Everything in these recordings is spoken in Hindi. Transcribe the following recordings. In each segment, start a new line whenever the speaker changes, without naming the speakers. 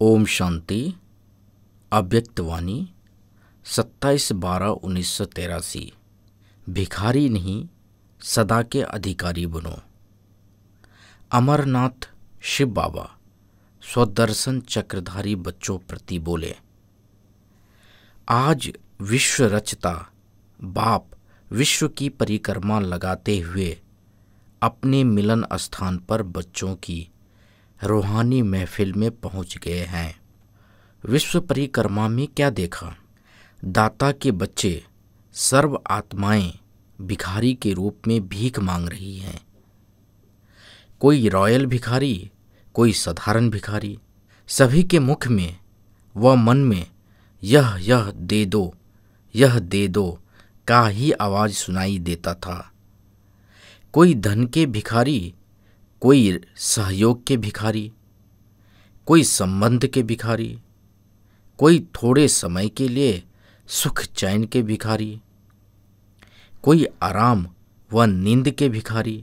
ओम शांति अव्यक्तवाणी सत्ताईस बारह उन्नीस सौ तेरासी भिखारी नहीं सदा के अधिकारी बनो अमरनाथ शिव बाबा स्वदर्शन चक्रधारी बच्चों प्रति बोले आज विश्व रचता बाप विश्व की परिक्रमा लगाते हुए अपने मिलन स्थान पर बच्चों की रूहानी महफिल में पहुंच गए हैं विश्व परिक्रमा में क्या देखा दाता के बच्चे सर्व आत्माएं भिखारी के रूप में भीख मांग रही हैं कोई रॉयल भिखारी कोई साधारण भिखारी सभी के मुख में व मन में यह यह दे दो यह दे दो का ही आवाज़ सुनाई देता था कोई धन के भिखारी कोई सहयोग के भिखारी कोई संबंध के भिखारी कोई थोड़े समय के लिए सुख चैन के भिखारी कोई आराम व नींद के भिखारी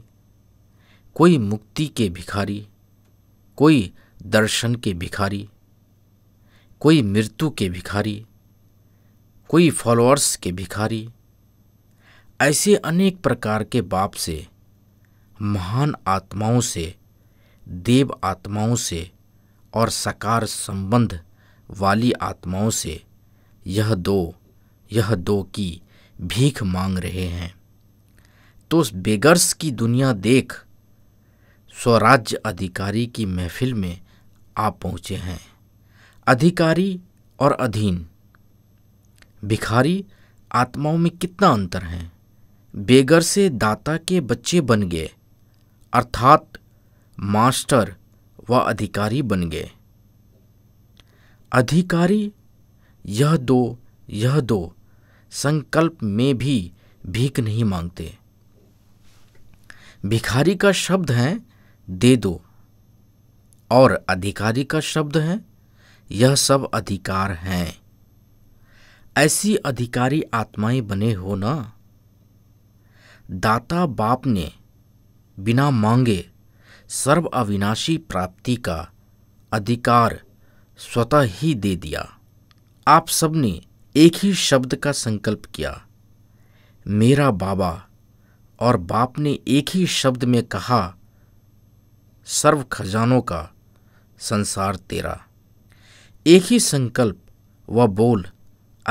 कोई मुक्ति के भिखारी कोई दर्शन के भिखारी कोई मृत्यु के भिखारी कोई फॉलोअर्स के भिखारी ऐसे अनेक प्रकार के बाप से महान आत्माओं से देव आत्माओं से और सकार संबंध वाली आत्माओं से यह दो यह दो की भीख मांग रहे हैं तो उस बेगर्स की दुनिया देख स्वराज्य अधिकारी की महफिल में आ पहुँचे हैं अधिकारी और अधीन भिखारी आत्माओं में कितना अंतर है बेगर से दाता के बच्चे बन गए अर्थात मास्टर व अधिकारी बन गए अधिकारी यह दो यह दो संकल्प में भी भीख नहीं मांगते भिखारी का शब्द है दे दो और अधिकारी का शब्द है यह सब अधिकार हैं ऐसी अधिकारी आत्माएं बने हो ना दाता बाप ने बिना मांगे सर्व अविनाशी प्राप्ति का अधिकार स्वतः ही दे दिया आप सबने एक ही शब्द का संकल्प किया मेरा बाबा और बाप ने एक ही शब्द में कहा सर्व खजानों का संसार तेरा एक ही संकल्प व बोल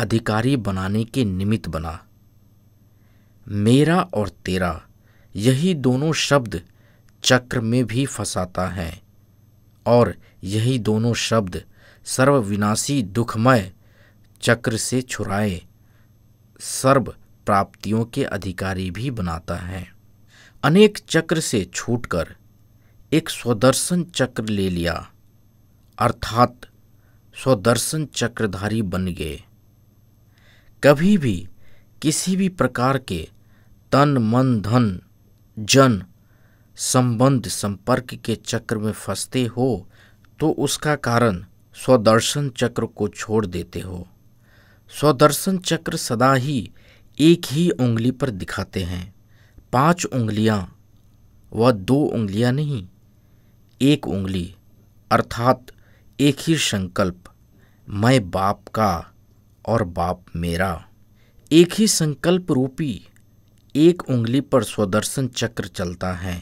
अधिकारी बनाने के निमित्त बना मेरा और तेरा यही दोनों शब्द चक्र में भी फंसाता है और यही दोनों शब्द सर्वविनाशी दुखमय चक्र से छुराए सर्व प्राप्तियों के अधिकारी भी बनाता है अनेक चक्र से छूटकर एक स्वदर्शन चक्र ले लिया अर्थात स्वदर्शन चक्रधारी बन गए कभी भी किसी भी प्रकार के तन मन धन जन संबंध संपर्क के चक्र में फंसते हो तो उसका कारण स्वदर्शन चक्र को छोड़ देते हो स्वदर्शन चक्र सदा ही एक ही उंगली पर दिखाते हैं पांच उंगलियां व दो उंगलियां नहीं एक उंगली अर्थात एक ही संकल्प मैं बाप का और बाप मेरा एक ही संकल्प रूपी एक उंगली पर स्वदर्शन चक्र चलता है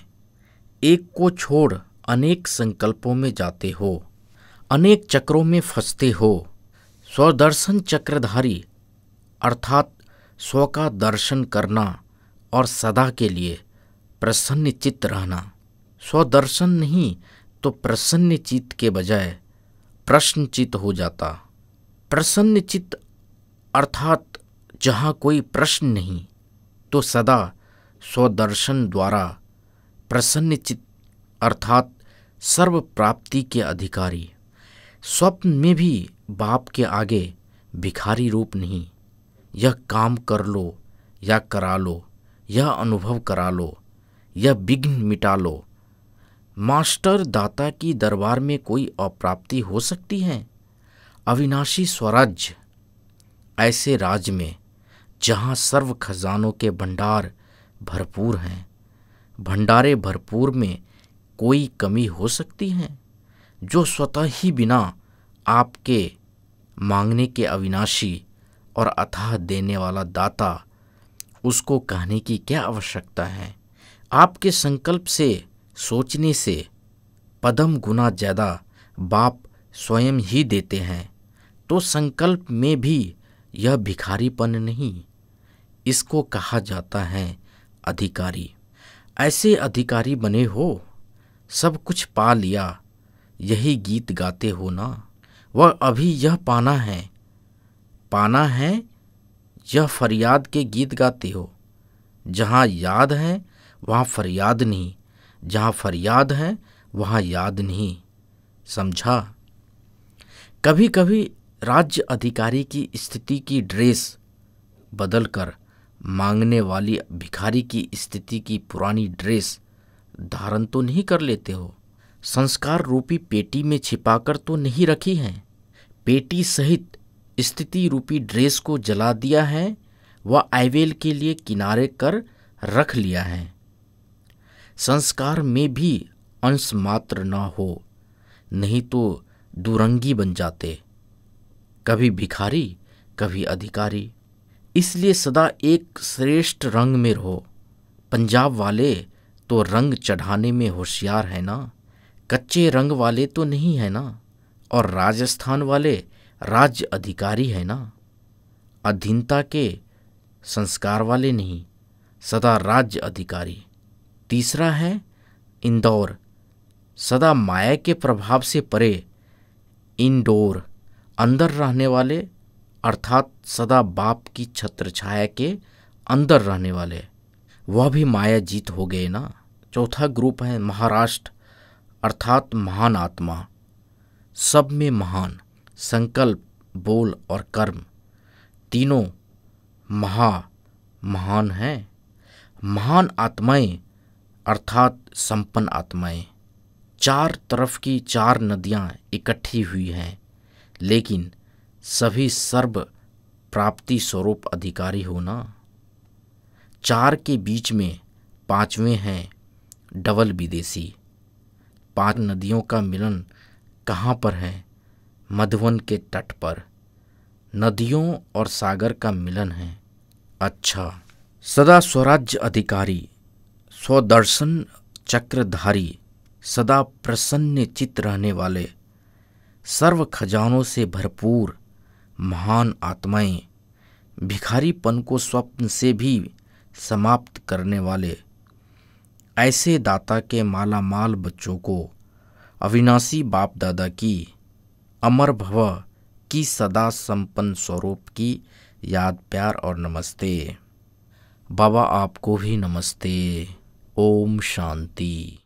एक को छोड़ अनेक संकल्पों में जाते हो अनेक चक्रों में फंसते हो स्वदर्शन चक्रधारी अर्थात स्व का दर्शन करना और सदा के लिए प्रसन्न चित्त रहना स्वदर्शन नहीं तो प्रसन्न चित्त के बजाय प्रश्नचित्त हो जाता प्रसन्न चित्त अर्थात जहाँ कोई प्रश्न नहीं तो सदा स्वदर्शन द्वारा प्रसन्न चित्त अर्थात सर्व प्राप्ति के अधिकारी स्वप्न में भी बाप के आगे भिखारी रूप नहीं यह काम कर लो या करा लो यह अनुभव करा लो यह विघ्न मिटा लो मास्टर दाता की दरबार में कोई अप्राप्ति हो सकती है अविनाशी स्वराज्य ऐसे राज में जहाँ सर्व खजानों के भंडार भरपूर हैं भंडारे भरपूर में कोई कमी हो सकती है जो स्वतः ही बिना आपके मांगने के अविनाशी और अथाह देने वाला दाता उसको कहने की क्या आवश्यकता है आपके संकल्प से सोचने से पदम गुना ज़्यादा बाप स्वयं ही देते हैं तो संकल्प में भी यह भिखारीपन नहीं इसको कहा जाता है अधिकारी ऐसे अधिकारी बने हो सब कुछ पा लिया यही गीत गाते हो ना वह अभी यह पाना है पाना है यह फरियाद के गीत गाते हो जहाँ याद है वहाँ फरियाद नहीं जहाँ फरियाद है वहाँ याद नहीं समझा कभी कभी राज्य अधिकारी की स्थिति की ड्रेस बदलकर मांगने वाली भिखारी की स्थिति की पुरानी ड्रेस धारण तो नहीं कर लेते हो संस्कार रूपी पेटी में छिपाकर तो नहीं रखी है पेटी सहित स्थिति रूपी ड्रेस को जला दिया है व आईवेल के लिए किनारे कर रख लिया है संस्कार में भी अंश मात्र न हो नहीं तो दुरंगी बन जाते कभी भिखारी कभी अधिकारी इसलिए सदा एक श्रेष्ठ रंग में रहो पंजाब वाले तो रंग चढ़ाने में होशियार है ना कच्चे रंग वाले तो नहीं है ना और राजस्थान वाले राज्य अधिकारी है ना अधीनता के संस्कार वाले नहीं सदा राज्य अधिकारी तीसरा है इंदौर सदा माया के प्रभाव से परे इंडोर अंदर रहने वाले अर्थात सदा बाप की छत्र छाया के अंदर रहने वाले वह भी माया जीत हो गए ना चौथा ग्रुप है महाराष्ट्र अर्थात महान आत्मा सब में महान संकल्प बोल और कर्म तीनों महा महान हैं महान आत्माएं अर्थात संपन्न आत्माएं चार तरफ की चार नदियां इकट्ठी हुई हैं लेकिन सभी सर्व प्राप्ति स्वरूप अधिकारी होना चार के बीच में पांचवें हैं डबल विदेशी पांच नदियों का मिलन कहाँ पर है मधुवन के तट पर नदियों और सागर का मिलन है अच्छा सदा स्वराज्य अधिकारी स्वदर्शन चक्रधारी सदा प्रसन्न चित्त रहने वाले सर्व खजानों से भरपूर महान आत्माएं भिखारीपन को स्वप्न से भी समाप्त करने वाले ऐसे दाता के माला माल बच्चों को अविनाशी बाप दादा की अमर भव की सदा संपन्न स्वरूप की याद प्यार और नमस्ते बाबा आपको भी नमस्ते ओम शांति